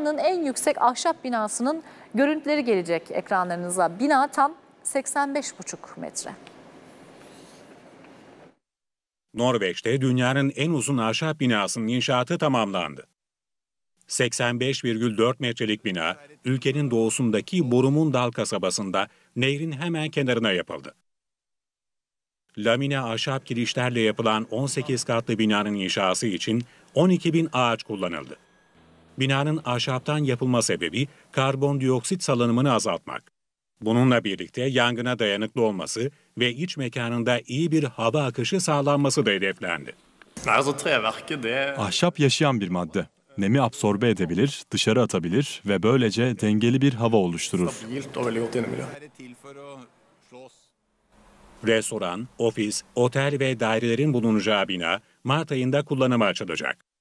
Dünyanın en yüksek ahşap binasının görüntüleri gelecek ekranlarınıza. Bina tam 85,5 metre. Norveç'te dünyanın en uzun ahşap binasının inşaatı tamamlandı. 85,4 metrelik bina ülkenin doğusundaki dal kasabasında nehrin hemen kenarına yapıldı. Lamine ahşap kirişlerle yapılan 18 katlı binanın inşası için 12 bin ağaç kullanıldı binanın ahşaptan yapılma sebebi karbondioksit salınımını azaltmak. Bununla birlikte yangına dayanıklı olması ve iç mekanında iyi bir hava akışı sağlanması da hedeflendi. Er- Ahşap yaşayan bir madde. Nemi absorbe edebilir, dışarı atabilir ve böylece dengeli bir hava oluşturur. Er Restoran, ofis, otel ve dairelerin bulunacağı bina Mart ayında kullanıma açılacak.